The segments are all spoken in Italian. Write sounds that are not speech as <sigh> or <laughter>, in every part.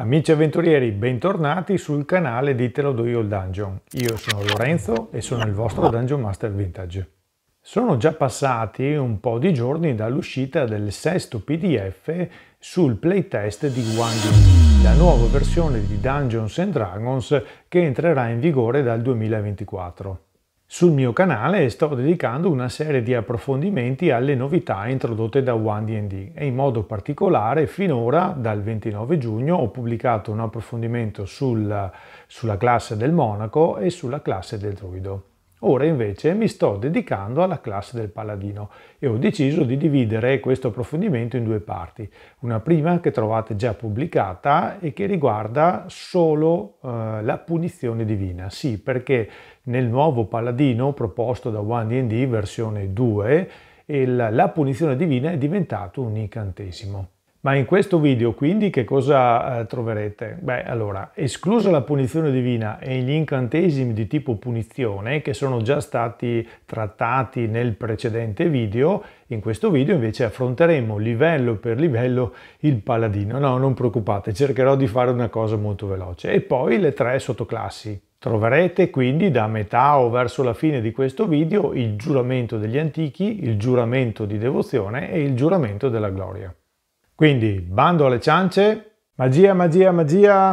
Amici avventurieri, bentornati sul canale Ditelo Do Io il Dungeon. Io sono Lorenzo e sono il vostro Dungeon Master Vintage. Sono già passati un po' di giorni dall'uscita del sesto PDF sul playtest di Wang, la nuova versione di Dungeons Dragons che entrerà in vigore dal 2024. Sul mio canale sto dedicando una serie di approfondimenti alle novità introdotte da OneDD e in modo particolare finora dal 29 giugno ho pubblicato un approfondimento sul, sulla classe del monaco e sulla classe del druido. Ora invece mi sto dedicando alla classe del paladino e ho deciso di dividere questo approfondimento in due parti. Una prima che trovate già pubblicata e che riguarda solo eh, la punizione divina. Sì, perché nel nuovo paladino proposto da One D&D versione 2 la punizione divina è diventato un incantesimo. Ma in questo video quindi che cosa eh, troverete? Beh, allora, esclusa la punizione divina e gli incantesimi di tipo punizione che sono già stati trattati nel precedente video, in questo video invece affronteremo livello per livello il paladino. No, non preoccupate, cercherò di fare una cosa molto veloce. E poi le tre sottoclassi. Troverete quindi da metà o verso la fine di questo video il giuramento degli antichi, il giuramento di devozione e il giuramento della gloria. Quindi, bando alle ciance, magia, magia, magia!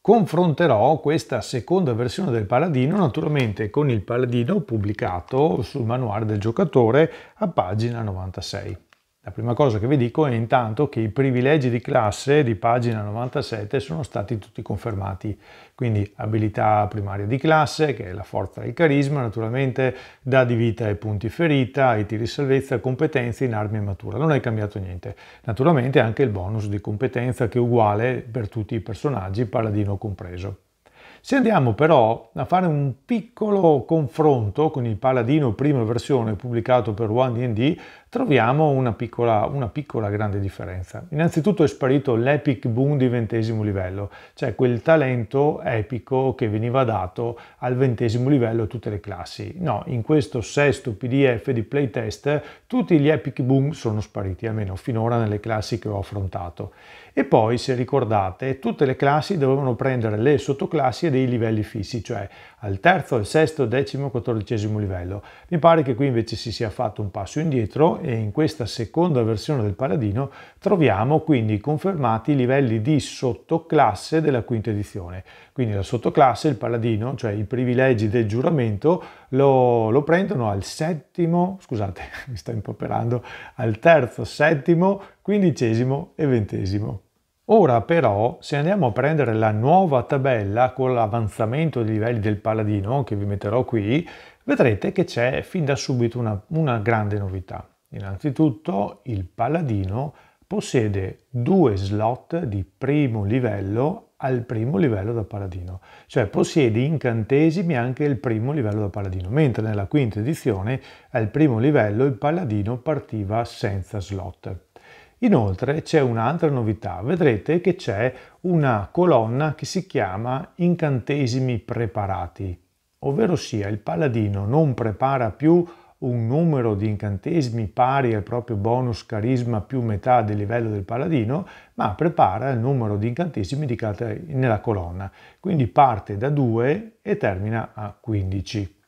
Confronterò questa seconda versione del Paladino naturalmente con il Paladino pubblicato sul manuale del giocatore a pagina 96. La prima cosa che vi dico è intanto che i privilegi di classe di pagina 97 sono stati tutti confermati, quindi abilità primaria di classe, che è la forza e il carisma, naturalmente, da di vita e punti ferita, IT tiri salvezza, competenze in armi e matura, non è cambiato niente. Naturalmente anche il bonus di competenza che è uguale per tutti i personaggi, paladino compreso. Se andiamo però a fare un piccolo confronto con il Paladino prima versione pubblicato per One D&D, troviamo una piccola, una piccola grande differenza. Innanzitutto è sparito l'epic boom di ventesimo livello, cioè quel talento epico che veniva dato al ventesimo livello a tutte le classi. No, in questo sesto PDF di playtest tutti gli epic boom sono spariti, almeno finora nelle classi che ho affrontato. E poi, se ricordate, tutte le classi dovevano prendere le sottoclassi e dei livelli fissi, cioè al terzo, al sesto, decimo, quattordicesimo livello. Mi pare che qui invece si sia fatto un passo indietro e in questa seconda versione del Paladino troviamo quindi confermati i livelli di sottoclasse della quinta edizione. Quindi la sottoclasse, il Paladino, cioè i privilegi del giuramento, lo, lo prendono al settimo, scusate, <laughs> mi sto impoperando, al terzo, settimo, quindicesimo e ventesimo. Ora però, se andiamo a prendere la nuova tabella con l'avanzamento dei livelli del paladino, che vi metterò qui, vedrete che c'è fin da subito una, una grande novità. Innanzitutto, il paladino possiede due slot di primo livello al primo livello da paladino, cioè possiede incantesimi anche il primo livello da paladino, mentre nella quinta edizione al primo livello il paladino partiva senza slot. Inoltre c'è un'altra novità, vedrete che c'è una colonna che si chiama incantesimi preparati, ovvero sia il paladino non prepara più un numero di incantesimi pari al proprio bonus carisma più metà del livello del paladino, ma prepara il numero di incantesimi indicati nella colonna. Quindi parte da 2 e termina a 15.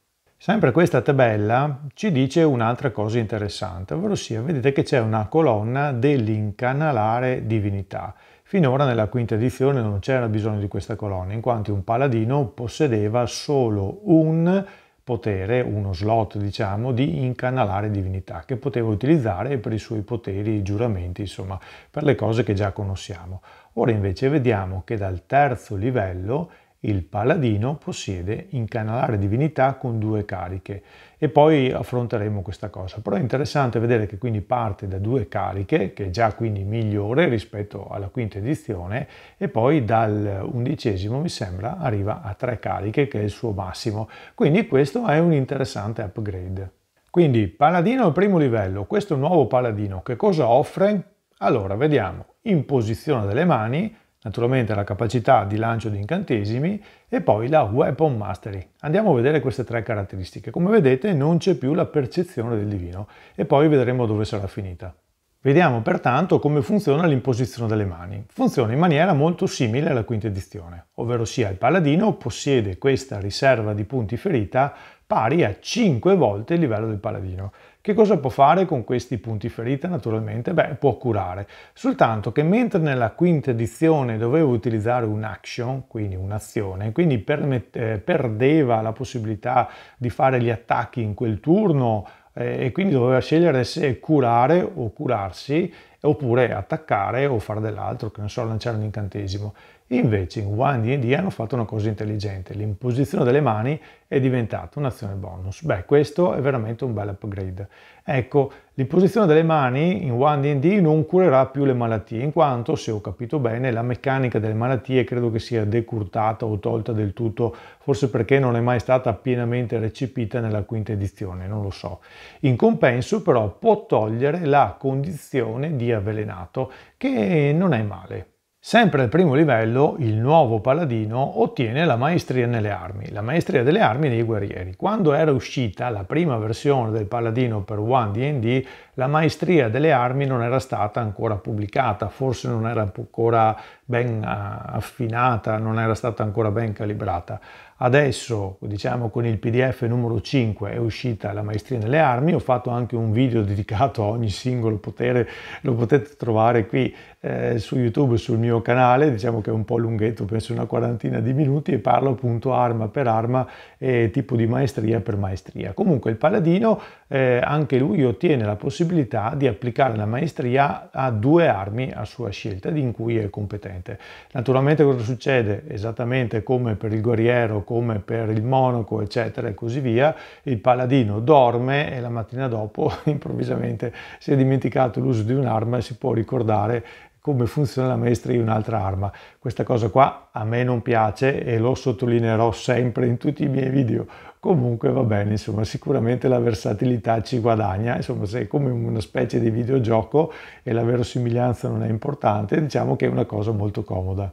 Sempre questa tabella ci dice un'altra cosa interessante, ovvero sia, vedete che c'è una colonna dell'incanalare divinità. Finora nella quinta edizione non c'era bisogno di questa colonna, in quanto un paladino possedeva solo un potere, uno slot diciamo, di incanalare divinità che poteva utilizzare per i suoi poteri, i giuramenti, insomma, per le cose che già conosciamo. Ora invece vediamo che dal terzo livello il paladino possiede incanalare divinità con due cariche e poi affronteremo questa cosa. Però è interessante vedere che quindi parte da due cariche, che è già quindi migliore rispetto alla quinta edizione, e poi dal undicesimo mi sembra arriva a tre cariche, che è il suo massimo. Quindi questo è un interessante upgrade. Quindi paladino al primo livello, questo nuovo paladino che cosa offre? Allora vediamo, in posizione delle mani naturalmente la capacità di lancio di incantesimi e poi la weapon mastery. Andiamo a vedere queste tre caratteristiche. Come vedete non c'è più la percezione del divino e poi vedremo dove sarà finita. Vediamo pertanto come funziona l'imposizione delle mani. Funziona in maniera molto simile alla quinta edizione, ovvero sia il paladino possiede questa riserva di punti ferita pari a 5 volte il livello del paladino, che cosa può fare con questi punti ferita? Naturalmente, beh, può curare. Soltanto che mentre nella quinta edizione dovevo utilizzare un action, quindi un'azione, quindi permette, eh, perdeva la possibilità di fare gli attacchi in quel turno eh, e quindi doveva scegliere se curare o curarsi oppure attaccare o fare dell'altro, che non so, lanciare un incantesimo. Invece in One D&D hanno fatto una cosa intelligente, l'imposizione delle mani è diventata un'azione bonus. Beh, questo è veramente un bel upgrade. Ecco, l'imposizione delle mani in One D&D non curerà più le malattie, in quanto, se ho capito bene, la meccanica delle malattie credo che sia decurtata o tolta del tutto, forse perché non è mai stata pienamente recepita nella quinta edizione, non lo so. In compenso, però, può togliere la condizione di avvelenato, che non è male. Sempre al primo livello il nuovo paladino ottiene la maestria nelle armi, la maestria delle armi dei guerrieri. Quando era uscita la prima versione del paladino per One D&D, la maestria delle armi non era stata ancora pubblicata, forse non era ancora ben ah, affinata, non era stata ancora ben calibrata. Adesso, diciamo con il PDF numero 5 è uscita la maestria nelle armi, ho fatto anche un video <laughs> dedicato a ogni singolo potere, lo potete trovare qui eh, su YouTube, sul mio canale, diciamo che è un po' lunghetto, penso una quarantina di minuti, e parlo appunto arma per arma e tipo di maestria per maestria. Comunque il paladino, eh, anche lui ottiene la possibilità di applicare la maestria a due armi a sua scelta, di cui è competente. Naturalmente cosa succede? Esattamente come per il guerriero, come per il monaco, eccetera, e così via, il paladino dorme e la mattina dopo <laughs> improvvisamente si è dimenticato l'uso di un'arma e si può ricordare come funziona la maestra di un'altra arma. Questa cosa qua a me non piace e lo sottolineerò sempre in tutti i miei video. Comunque va bene, insomma, sicuramente la versatilità ci guadagna, insomma, se è come una specie di videogioco e la verosimiglianza non è importante, diciamo che è una cosa molto comoda.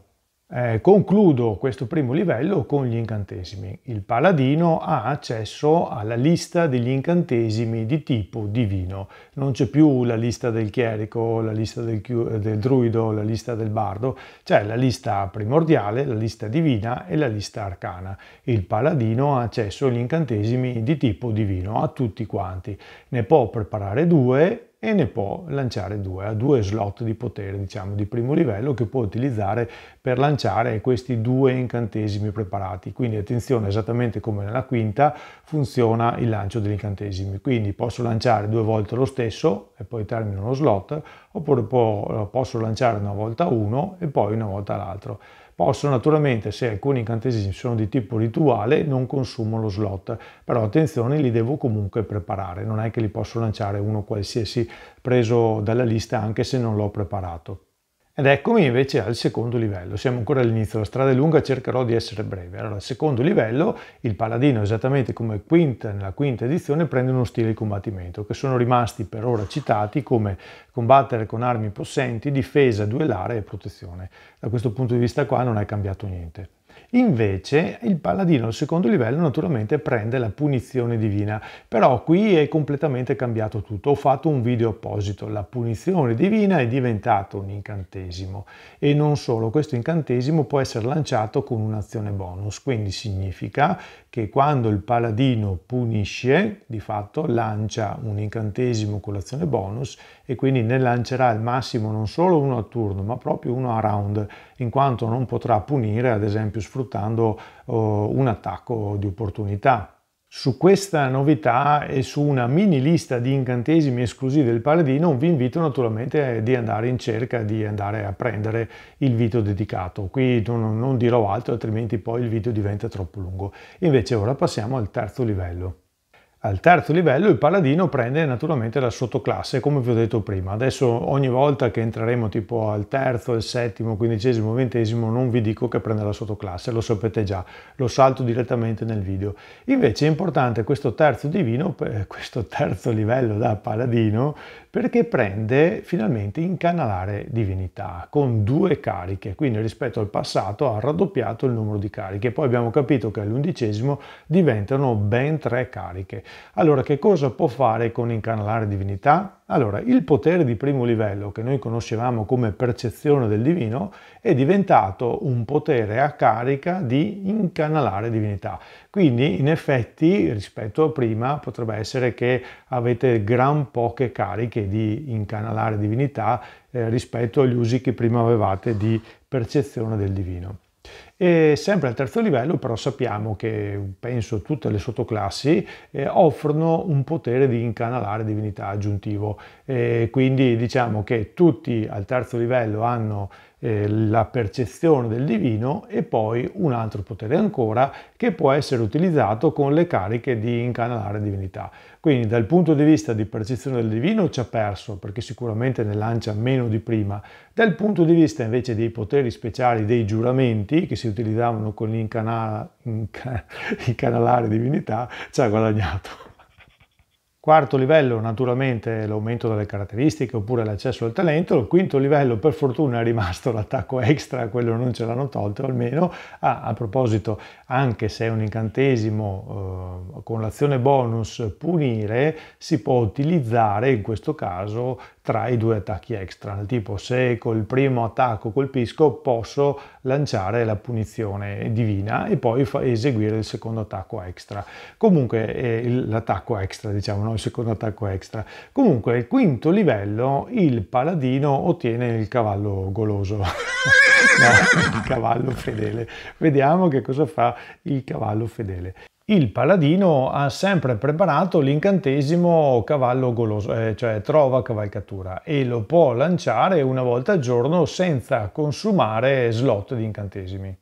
Eh, concludo questo primo livello con gli incantesimi. Il paladino ha accesso alla lista degli incantesimi di tipo divino. Non c'è più la lista del chierico, la lista del, del druido, la lista del bardo, c'è la lista primordiale, la lista divina e la lista arcana. Il paladino ha accesso agli incantesimi di tipo divino, a tutti quanti. Ne può preparare due e ne può lanciare due, ha due slot di potere diciamo di primo livello che può utilizzare per lanciare questi due incantesimi preparati, quindi attenzione esattamente come nella quinta funziona il lancio degli incantesimi, quindi posso lanciare due volte lo stesso e poi termino lo slot oppure può, posso lanciare una volta uno e poi una volta l'altro. Possono naturalmente, se alcuni incantesimi sono di tipo rituale, non consumo lo slot, però attenzione, li devo comunque preparare, non è che li posso lanciare uno qualsiasi preso dalla lista anche se non l'ho preparato. Ed eccomi invece al secondo livello, siamo ancora all'inizio, la strada è lunga, cercherò di essere breve. Allora, al secondo livello, il paladino, esattamente come quinta, nella quinta edizione, prende uno stile di combattimento, che sono rimasti per ora citati come combattere con armi possenti, difesa, duellare e protezione. Da questo punto di vista qua non è cambiato niente. Invece il paladino al secondo livello naturalmente prende la punizione divina, però qui è completamente cambiato tutto, ho fatto un video apposito, la punizione divina è diventata un incantesimo e non solo, questo incantesimo può essere lanciato con un'azione bonus, quindi significa che quando il paladino punisce, di fatto lancia un incantesimo con l'azione bonus e quindi ne lancerà al massimo non solo uno a turno ma proprio uno a round, in quanto non potrà punire ad esempio sfruttando oh, un attacco di opportunità. Su questa novità e su una mini lista di incantesimi esclusivi del Paladino vi invito naturalmente di andare in cerca, di andare a prendere il video dedicato. Qui non, non dirò altro altrimenti poi il video diventa troppo lungo. Invece ora passiamo al terzo livello. Al terzo livello il paladino prende naturalmente la sottoclasse, come vi ho detto prima. Adesso ogni volta che entreremo tipo al terzo, al settimo, quindicesimo, ventesimo, non vi dico che prende la sottoclasse, lo sapete già, lo salto direttamente nel video. Invece è importante questo terzo divino, <laughs> questo terzo livello da paladino, perché prende finalmente incanalare divinità con due cariche, quindi rispetto al passato ha raddoppiato il numero di cariche. Poi abbiamo capito che all'undicesimo diventano ben tre cariche. Allora, che cosa può fare con incanalare divinità? Allora, il potere di primo livello, che noi conoscevamo come percezione del divino, è diventato un potere a carica di incanalare divinità. Quindi, in effetti, rispetto a prima, potrebbe essere che avete gran poche cariche di incanalare divinità eh, rispetto agli usi che prima avevate di percezione del divino. E sempre al terzo livello però sappiamo che penso tutte le sottoclassi eh, offrono un potere di incanalare divinità aggiuntivo, e quindi diciamo che tutti al terzo livello hanno eh, la percezione del divino e poi un altro potere ancora che può essere utilizzato con le cariche di incanalare divinità. Quindi dal punto di vista di percezione del divino ci ha perso perché sicuramente ne lancia meno di prima. Dal punto di vista invece dei poteri speciali dei giuramenti che si utilizzavano con l'incanalare inca, <laughs> divinità ci ha guadagnato. Quarto livello naturalmente l'aumento delle caratteristiche oppure l'accesso al talento, il quinto livello per fortuna è rimasto <laughs> l'attacco extra, quello non ce l'hanno tolto almeno, ah, a proposito anche se è un incantesimo eh, con l'azione bonus punire si può utilizzare in questo caso tra i due attacchi extra, tipo se col primo attacco colpisco posso lanciare la punizione divina e poi fa- eseguire il secondo attacco extra. Comunque eh, l'attacco extra, diciamo, no? il secondo attacco extra. Comunque al quinto livello il paladino ottiene il cavallo goloso. <laughs> no, il cavallo fedele. Vediamo che cosa fa il cavallo fedele il paladino ha sempre preparato l'incantesimo cavallo goloso, eh, cioè trova cavalcatura, e lo può lanciare una volta al giorno senza consumare slot di incantesimi.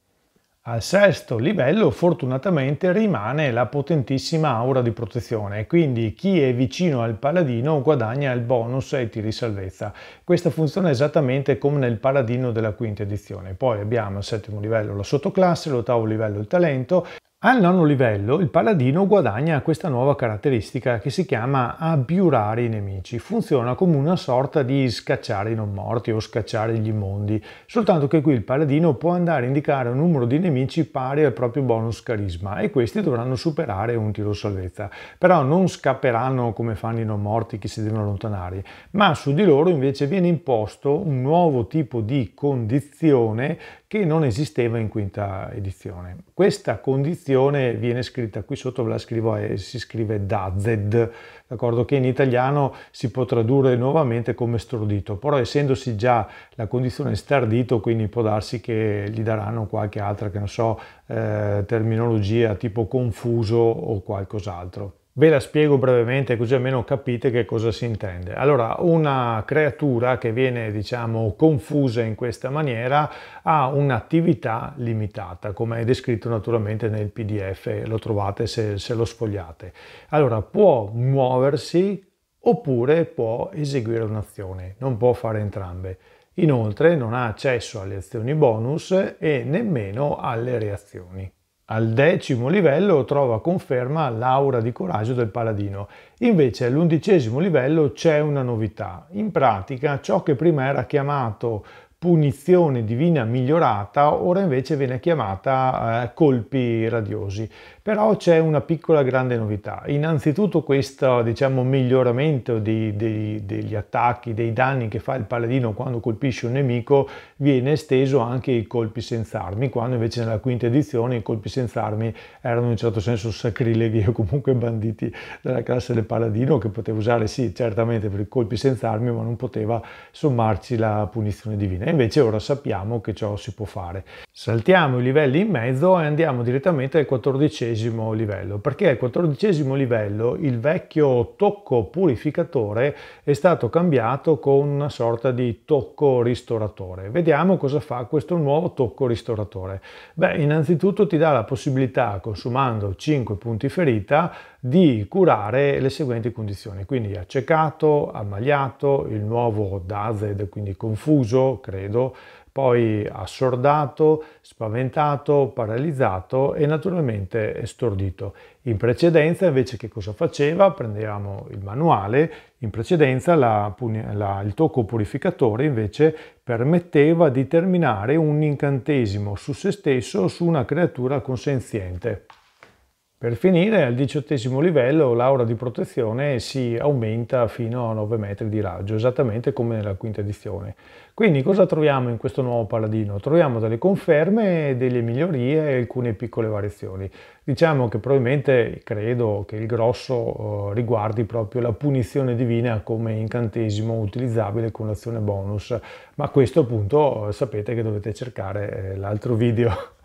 Al sesto livello fortunatamente rimane la potentissima aura di protezione, quindi chi è vicino al paladino guadagna il bonus ai tiri salvezza. Questa funziona esattamente come nel paladino della quinta edizione. Poi abbiamo al settimo livello la sottoclasse, all'ottavo livello il talento, al nono livello il paladino guadagna questa nuova caratteristica che si chiama abbiurare i nemici. Funziona come una sorta di scacciare i non morti o scacciare gli immondi, soltanto che qui il paladino può andare a indicare un numero di nemici pari al proprio bonus carisma e questi dovranno superare un tiro salvezza. Però non scapperanno come fanno i non morti che si devono allontanare, ma su di loro invece viene imposto un nuovo tipo di condizione che non esisteva in quinta edizione. Questa condizione viene scritta qui sotto, ve la scrivo, e eh, si scrive DAZED, d'accordo? Che in italiano si può tradurre nuovamente come stordito, però essendosi già la condizione stardito, quindi può darsi che gli daranno qualche altra, che non so, eh, terminologia tipo confuso o qualcos'altro. Ve la spiego brevemente così almeno capite che cosa si intende. Allora, una creatura che viene, diciamo, confusa in questa maniera ha un'attività limitata, come è descritto naturalmente nel PDF, lo trovate se, se lo sfogliate. Allora, può muoversi oppure può eseguire un'azione, non può fare entrambe. Inoltre non ha accesso alle azioni bonus e nemmeno alle reazioni. Al decimo livello trova conferma l'aura di coraggio del paladino, invece all'undicesimo livello c'è una novità. In pratica ciò che prima era chiamato punizione divina migliorata, ora invece viene chiamata eh, colpi radiosi. Però c'è una piccola grande novità. Innanzitutto questo diciamo, miglioramento di, di, degli attacchi, dei danni che fa il paladino quando colpisce un nemico viene esteso anche ai colpi senza armi, quando invece nella quinta edizione i colpi senza armi erano in un certo senso sacrileghi o comunque banditi dalla classe del paladino che poteva usare sì certamente per i colpi senza armi ma non poteva sommarci la punizione divina. invece ora sappiamo che ciò si può fare. Saltiamo i livelli in mezzo e andiamo direttamente al 14 quattordicesimo livello, perché al quattordicesimo livello il vecchio tocco purificatore è stato cambiato con una sorta di tocco ristoratore. Vediamo cosa fa questo nuovo tocco ristoratore. Beh, innanzitutto ti dà la possibilità, consumando 5 punti ferita, di curare le seguenti condizioni, quindi accecato, ammaliato, il nuovo Dazed, quindi confuso, credo, poi assordato, spaventato, paralizzato e naturalmente estordito. In precedenza invece che cosa faceva? Prendiamo il manuale, in precedenza la, la, il tocco purificatore invece permetteva di terminare un incantesimo su se stesso o su una creatura consenziente. Per finire al diciottesimo livello l'aura di protezione si aumenta fino a 9 metri di raggio, esattamente come nella quinta edizione. Quindi cosa troviamo in questo nuovo paladino? Troviamo delle conferme, delle migliorie e alcune piccole variazioni. Diciamo che probabilmente credo che il grosso eh, riguardi proprio la punizione divina come incantesimo utilizzabile con l'azione bonus, ma a questo punto eh, sapete che dovete cercare eh, l'altro video. <laughs>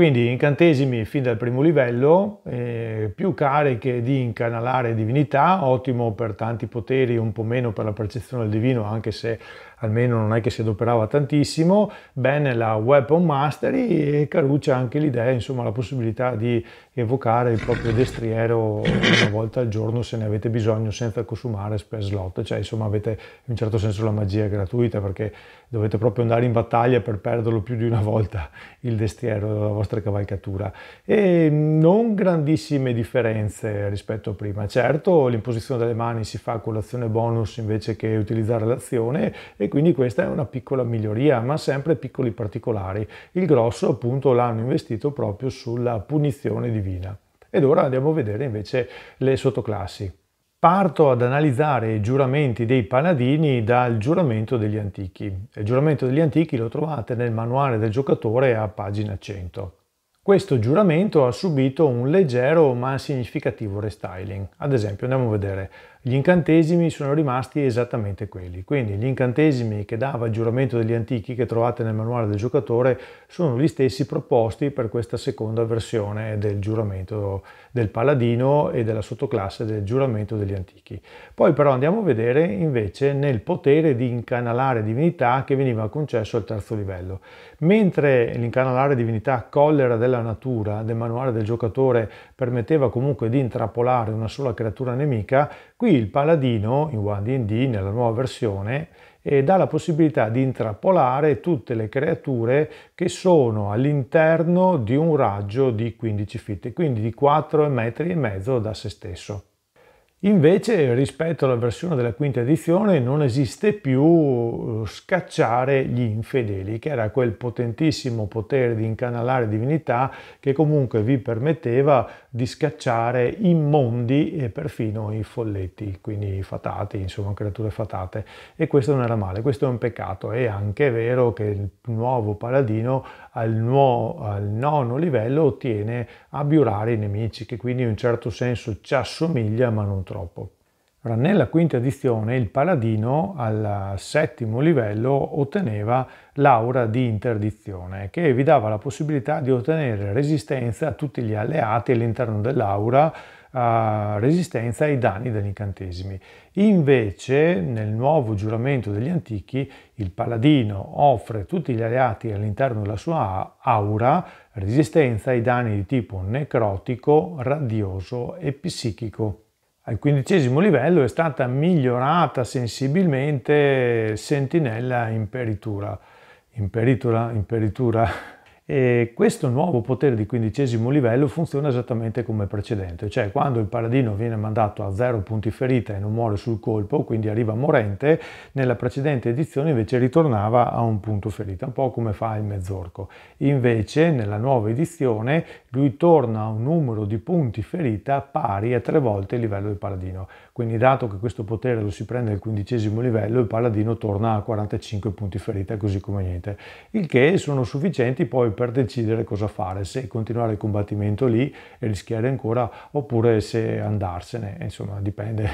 Quindi incantesimi fin dal primo livello, eh, più cariche di incanalare divinità, ottimo per tanti poteri, un po' meno per la percezione del divino, anche se almeno non è che si adoperava tantissimo, bene la weapon mastery e Caruccia anche l'idea, insomma la possibilità di evocare il proprio destriero una volta al giorno se ne avete bisogno senza consumare spare slot, cioè insomma avete in un certo senso la magia gratuita perché dovete proprio andare in battaglia per perderlo più di una volta il destriero della vostra cavalcatura e non grandissime differenze rispetto a prima, certo l'imposizione delle mani si fa con l'azione bonus invece che utilizzare l'azione e quindi questa è una piccola miglioria, ma sempre piccoli particolari. Il grosso appunto l'hanno investito proprio sulla punizione divina. Ed ora andiamo a vedere invece le sottoclassi. Parto ad analizzare i giuramenti dei paladini dal giuramento degli antichi. Il giuramento degli antichi lo trovate nel manuale del giocatore a pagina 100. Questo giuramento ha subito un leggero ma significativo restyling. Ad esempio andiamo a vedere gli incantesimi sono rimasti esattamente quelli. Quindi gli incantesimi che dava il giuramento degli antichi che trovate nel manuale del giocatore sono gli stessi proposti per questa seconda versione del giuramento del paladino e della sottoclasse del giuramento degli antichi. Poi però andiamo a vedere invece nel potere di incanalare divinità che veniva concesso al terzo livello. Mentre l'incanalare divinità collera della natura del manuale del giocatore permetteva comunque di intrappolare una sola creatura nemica, qui il paladino in One D&D nella nuova versione e eh, dà la possibilità di intrappolare tutte le creature che sono all'interno di un raggio di 15 feet, quindi di 4 metri e mezzo da se stesso. Invece rispetto alla versione della quinta edizione non esiste più eh, scacciare gli infedeli, che era quel potentissimo potere di incanalare divinità che comunque vi permetteva di scacciare immondi e perfino i folletti, quindi i fatati, insomma creature fatate. E questo non era male, questo è un peccato. È anche vero che il nuovo paladino al, nuovo, al nono livello ottiene abbiurare i nemici, che quindi in un certo senso ci assomiglia ma non troppo. Nella quinta edizione il paladino al settimo livello otteneva l'aura di interdizione che vi dava la possibilità di ottenere resistenza a tutti gli alleati all'interno dell'aura resistenza ai danni degli incantesimi. Invece nel nuovo giuramento degli antichi il paladino offre tutti gli alleati all'interno della sua aura resistenza ai danni di tipo necrotico, radioso e psichico. Al quindicesimo livello è stata migliorata sensibilmente Sentinella Imperitura. Imperitura, imperitura, e questo nuovo potere di quindicesimo livello funziona esattamente come il precedente, cioè quando il paladino viene mandato a zero punti ferita e non muore sul colpo, quindi arriva morente, nella precedente edizione invece ritornava a un punto ferita, un po' come fa il mezzorco. Invece nella nuova edizione lui torna a un numero di punti ferita pari a tre volte il livello del paladino. Quindi dato che questo potere lo si prende al quindicesimo livello, il paladino torna a 45 punti ferita, così come niente. Il che sono sufficienti poi per decidere cosa fare, se continuare il combattimento lì e rischiare ancora, oppure se andarsene, insomma dipende.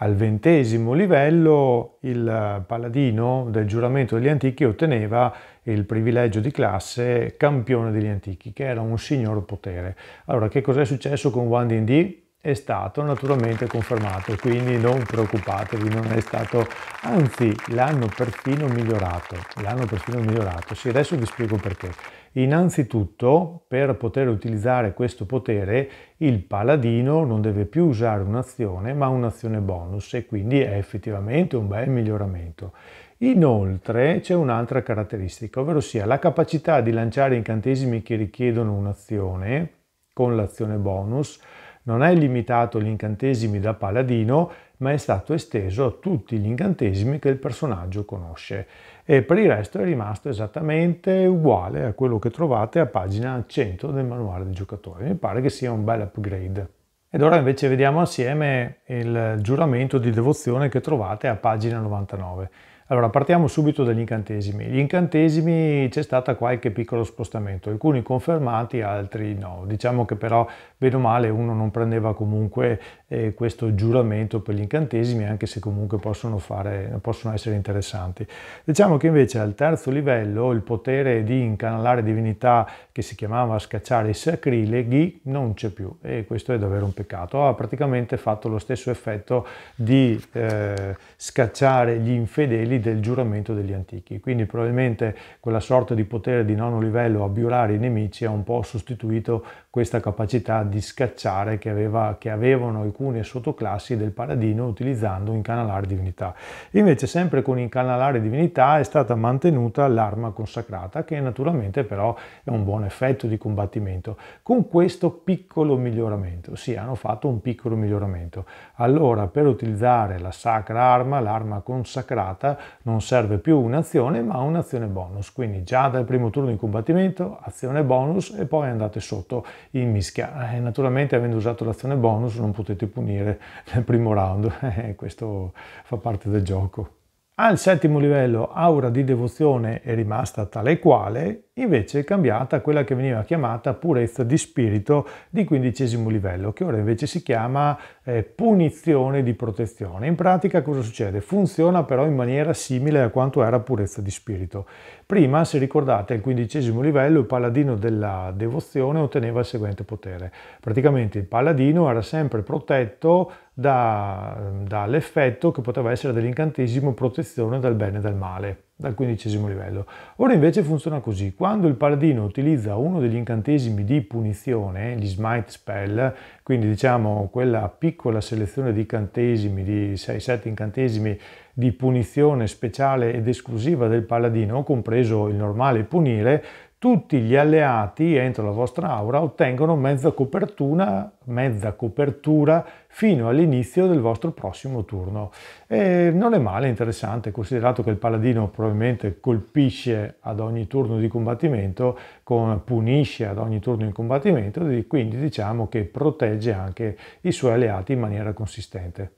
Al ventesimo livello il paladino del giuramento degli antichi otteneva il privilegio di classe campione degli antichi, che era un signor potere. Allora, che cos'è successo con Wandin Dindi? è stato naturalmente confermato, quindi non preoccupatevi, non è stato, anzi l'hanno perfino migliorato, l'hanno perfino migliorato. Sì, adesso vi spiego perché. Innanzitutto, per poter utilizzare questo potere, il paladino non deve più usare un'azione, ma un'azione bonus e quindi è effettivamente un bel miglioramento. Inoltre c'è un'altra caratteristica, ovvero sia la capacità di lanciare incantesimi che richiedono un'azione con l'azione bonus non è limitato agli incantesimi da paladino, ma è stato esteso a tutti gli incantesimi che il personaggio conosce e per il resto è rimasto esattamente uguale a quello che trovate a pagina 100 del manuale del giocatore. Mi pare che sia un bel upgrade. Ed ora invece vediamo assieme il giuramento di devozione che trovate a pagina 99. Allora, partiamo subito dagli incantesimi. Gli incantesimi c'è stato qualche piccolo spostamento, alcuni confermati, altri no. Diciamo che però, bene o male, uno non prendeva comunque eh, questo giuramento per gli incantesimi, anche se comunque possono, fare, possono essere interessanti. Diciamo che invece al terzo livello il potere di incanalare divinità che si chiamava scacciare i sacrileghi non c'è più e questo è davvero un peccato. Ha praticamente fatto lo stesso effetto di eh, scacciare gli infedeli del giuramento degli antichi. Quindi probabilmente quella sorta di potere di nono livello a biurare i nemici ha un po' sostituito questa capacità di scacciare che, aveva, che avevano alcune sottoclassi del paladino utilizzando incanalare divinità. Invece sempre con incanalare divinità è stata mantenuta l'arma consacrata che naturalmente però è un buon effetto di combattimento. Con questo piccolo miglioramento, sì hanno fatto un piccolo miglioramento. Allora per utilizzare la sacra arma, l'arma consacrata, non serve più un'azione ma un'azione bonus. Quindi già dal primo turno di combattimento azione bonus e poi andate sotto in mischia. Eh, naturalmente avendo usato l'azione bonus non potete punire nel primo round, <laughs> eh, questo fa parte del gioco. Al settimo livello aura di devozione è rimasta tale e quale, invece è cambiata quella che veniva chiamata purezza di spirito di quindicesimo livello, che ora invece si chiama eh, punizione di protezione. In pratica cosa succede? Funziona però in maniera simile a quanto era purezza di spirito. Prima, se ricordate, al quindicesimo livello il paladino della devozione otteneva il seguente potere. Praticamente il paladino era sempre protetto da, dall'effetto che poteva essere dell'incantesimo protezione dal bene e dal male, dal quindicesimo livello. Ora invece funziona così, quando il paladino utilizza uno degli incantesimi di punizione, gli smite spell, quindi diciamo quella piccola selezione di incantesimi, di 6-7 incantesimi di punizione speciale ed esclusiva del paladino, compreso il normale punire, tutti gli alleati entro la vostra aura ottengono mezza copertura, mezza copertura fino all'inizio del vostro prossimo turno. E non è male, interessante, considerato che il paladino probabilmente colpisce ad ogni turno di combattimento, con, punisce ad ogni turno di combattimento, quindi diciamo che protegge anche i suoi alleati in maniera consistente.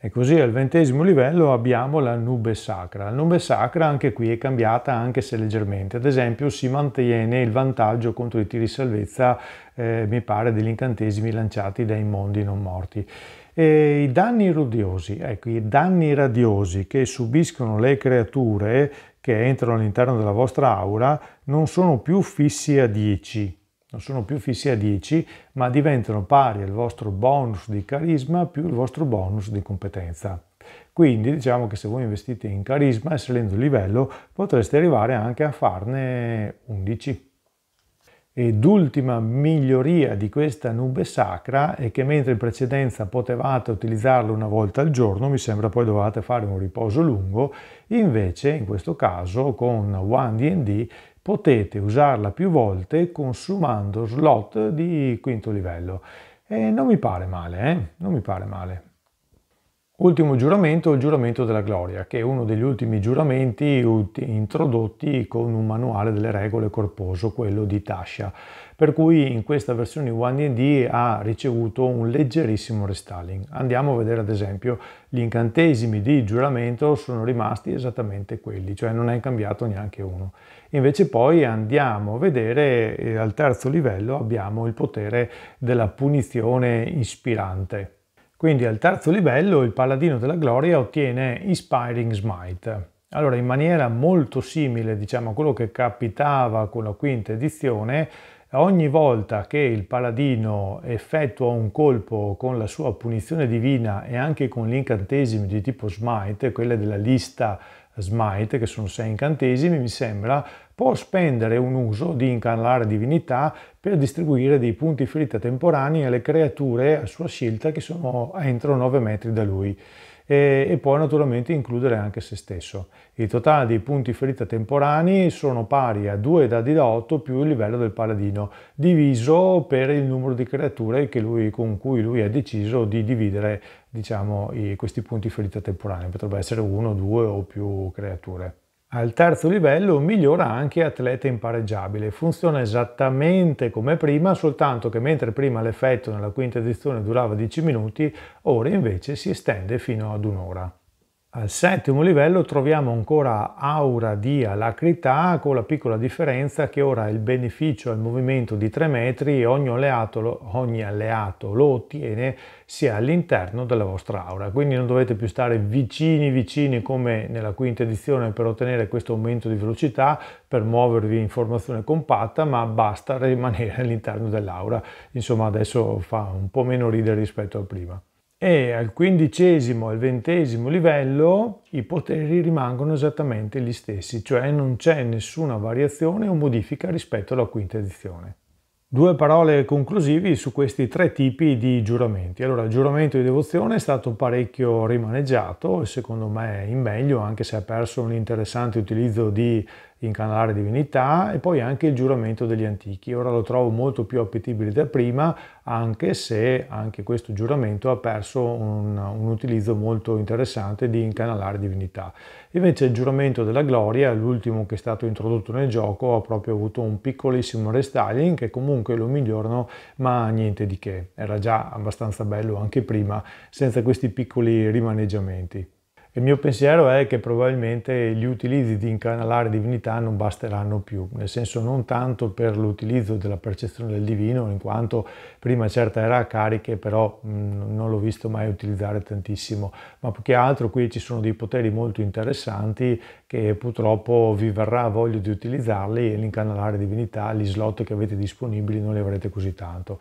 E così al ventesimo livello abbiamo la nube sacra. La nube sacra anche qui è cambiata anche se leggermente. Ad esempio si mantiene il vantaggio contro i tiri salvezza, eh, mi pare, degli incantesimi lanciati dai mondi non morti. E I danni radiosi, ecco, i danni radiosi che subiscono le creature che entrano all'interno della vostra aura non sono più fissi a 10, non sono più fissi a 10, ma diventano pari al vostro bonus di carisma più il vostro bonus di competenza. Quindi diciamo che se voi investite in carisma e salendo il livello potreste arrivare anche a farne 11. Ed ultima miglioria di questa nube sacra è che mentre in precedenza potevate utilizzarlo una volta al giorno, mi sembra poi dovevate fare un riposo lungo, invece in questo caso con OneDND potete usarla più volte consumando slot di quinto livello. E non mi pare male, eh? non mi pare male. Ultimo giuramento, il giuramento della gloria, che è uno degli ultimi giuramenti introdotti con un manuale delle regole corposo, quello di Tasha, per cui in questa versione 1D ha ricevuto un leggerissimo restyling. Andiamo a vedere ad esempio gli incantesimi di giuramento sono rimasti esattamente quelli, cioè non è cambiato neanche uno. Invece poi andiamo a vedere eh, al terzo livello abbiamo il potere della punizione ispirante. Quindi al terzo livello il paladino della gloria ottiene Inspiring Smite. Allora in maniera molto simile diciamo a quello che capitava con la quinta edizione ogni volta che il paladino effettua un colpo con la sua punizione divina e anche con l'incantesimo di tipo smite, quella della lista smite, che sono sei incantesimi, mi sembra, può spendere un uso di incarnare divinità per distribuire dei punti ferita temporanei alle creature a sua scelta che sono entro 9 metri da lui e, può naturalmente includere anche se stesso. Il totale dei punti ferita temporanei sono pari a 2 dadi da 8 più il livello del paladino, diviso per il numero di creature lui, con cui lui ha deciso di dividere diciamo, i, questi punti ferita temporanea, potrebbe essere uno, due o più creature. Al terzo livello migliora anche atleta impareggiabile, funziona esattamente come prima, soltanto che mentre prima l'effetto nella quinta edizione durava 10 minuti, ora invece si estende fino ad un'ora. Al settimo livello troviamo ancora aura di alacrità con la piccola differenza che ora il beneficio è il movimento di 3 metri ogni alleato, ogni alleato lo ottiene sia all'interno della vostra aura. Quindi non dovete più stare vicini vicini come nella quinta edizione per ottenere questo aumento di velocità, per muovervi in formazione compatta, ma basta rimanere all'interno dell'aura. Insomma adesso fa un po' meno ridere rispetto a prima e al quindicesimo e al ventesimo livello i poteri rimangono esattamente gli stessi, cioè non c'è nessuna variazione o modifica rispetto alla quinta edizione. Due parole conclusivi su questi tre tipi di giuramenti. Allora, il giuramento di devozione è stato parecchio rimaneggiato e secondo me in meglio, anche se ha perso un interessante utilizzo di incanalare divinità e poi anche il giuramento degli antichi. Ora lo trovo molto più appetibile da prima, anche se anche questo giuramento ha perso un, un utilizzo molto interessante di incanalare divinità. Invece il giuramento della gloria, l'ultimo che è stato introdotto nel gioco, ha proprio avuto un piccolissimo restyling che comunque lo migliorano, ma niente di che. Era già abbastanza bello anche prima, senza questi piccoli rimaneggiamenti. Il mio pensiero è che probabilmente gli utilizzi di incanalare divinità non basteranno più, nel senso non tanto per l'utilizzo della percezione del divino, in quanto prima certa era a cariche, però mh, non l'ho visto mai utilizzare tantissimo, ma più che altro qui ci sono dei poteri molto interessanti che purtroppo vi verrà voglia di utilizzarli e l'incanalare divinità, gli slot che avete disponibili non li avrete così tanto.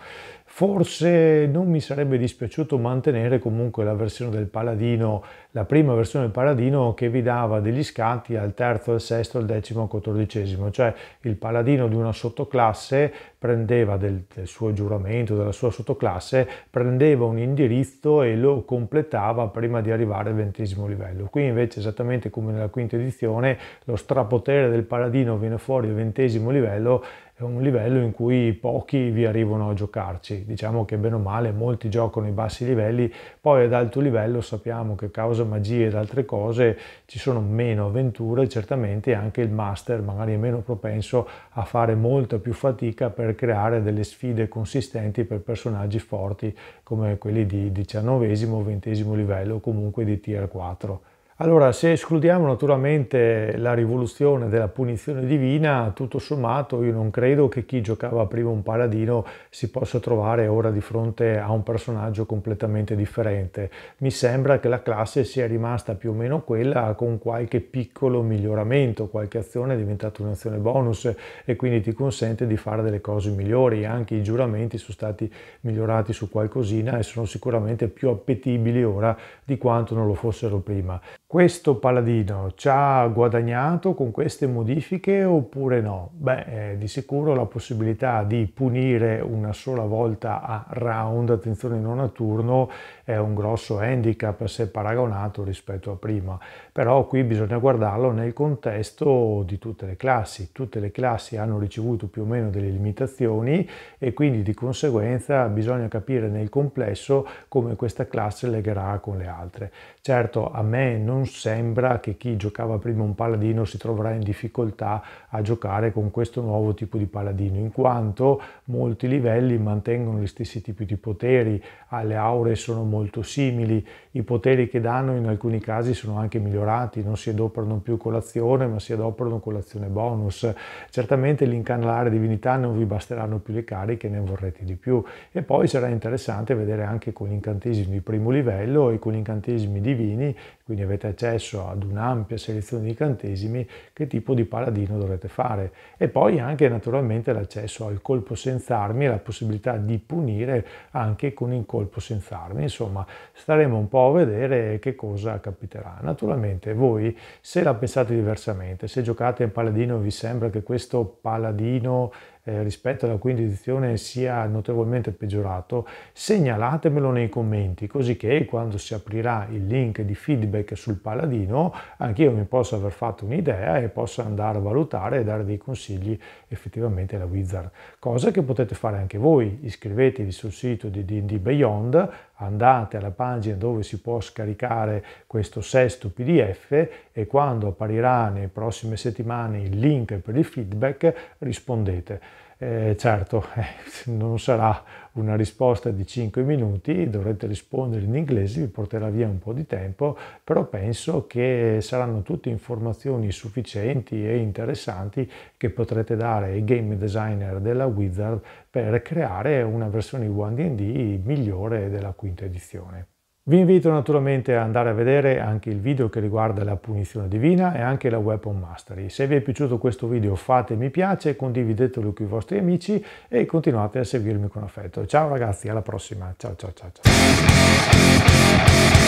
Forse non mi sarebbe dispiaciuto mantenere comunque la versione del Paladino, la prima versione del Paladino che vi dava degli scatti al terzo, al sesto, al decimo, al quattordicesimo, cioè il Paladino di una sottoclasse prendeva del, del suo giuramento, della sua sottoclasse, prendeva un indirizzo e lo completava prima di arrivare al ventesimo livello. Qui invece esattamente come nella quinta edizione lo strapotere del Paladino viene fuori al ventesimo livello è un livello in cui pochi vi arrivano a giocarci. Diciamo che bene o male molti giocano i bassi livelli, poi ad alto livello sappiamo che causa magie ed altre cose ci sono meno avventure, certamente anche il master magari è meno propenso a fare molta più fatica per creare delle sfide consistenti per personaggi forti come quelli di 19 20 livello o comunque di tier 4. Allora, se escludiamo naturalmente la rivoluzione della punizione divina, tutto sommato io non credo che chi giocava prima un paladino si possa trovare ora di fronte a un personaggio completamente differente. Mi sembra che la classe sia rimasta più o meno quella con qualche piccolo miglioramento, qualche azione è diventata un'azione bonus e quindi ti consente di fare delle cose migliori. Anche i giuramenti sono stati migliorati su qualcosina e sono sicuramente più appetibili ora di quanto non lo fossero prima. Questo paladino ci ha guadagnato con queste modifiche oppure no? Beh, eh, di sicuro la possibilità di punire una sola volta a round, attenzione non a turno, è un grosso handicap se paragonato rispetto a prima, però qui bisogna guardarlo nel contesto di tutte le classi, tutte le classi hanno ricevuto più o meno delle limitazioni e quindi di conseguenza bisogna capire nel complesso come questa classe legherà con le altre. Certo a me non sembra che chi giocava prima un paladino si troverà in difficoltà a giocare con questo nuovo tipo di paladino, in quanto molti livelli mantengono gli stessi tipi di poteri, le aure sono molto molto simili, i poteri che danno in alcuni casi sono anche migliorati, non si adoperano più con l'azione ma si adoperano con l'azione bonus, certamente l'incanalare divinità non vi basteranno più le cariche, ne vorrete di più e poi sarà interessante vedere anche con gli incantesimi di primo livello e con gli incantesimi divini, quindi avete accesso ad un'ampia selezione di incantesimi, che tipo di paladino dovrete fare e poi anche naturalmente l'accesso al colpo senza armi e la possibilità di punire anche con il colpo senza armi, insomma insomma staremo un po' a vedere che cosa capiterà. Naturalmente voi se la pensate diversamente, se giocate in paladino vi sembra che questo paladino eh, rispetto alla quinta edizione sia notevolmente peggiorato, segnalatemelo nei commenti, così che quando si aprirà il link di feedback sul paladino, anch'io mi possa aver fatto un'idea e possa andare a valutare e dare dei consigli effettivamente alla Wizard. Cosa che potete fare anche voi, iscrivetevi sul sito di D&D Beyond, andate alla pagina dove si può scaricare questo sesto PDF e quando apparirà nelle prossime settimane il link per il feedback rispondete. Eh, certo, eh, non sarà una risposta di 5 minuti, dovrete rispondere in inglese, vi porterà via un po' di tempo, però penso che saranno tutte informazioni sufficienti e interessanti che potrete dare ai game designer della Wizard per creare una versione 1 dd migliore della quinta edizione. Vi invito naturalmente ad andare a vedere anche il video che riguarda la punizione divina e anche la weapon mastery. Se vi è piaciuto questo video fate mi piace, condividetelo con i vostri amici e continuate a seguirmi con affetto. Ciao ragazzi, alla prossima. Ciao ciao ciao. ciao.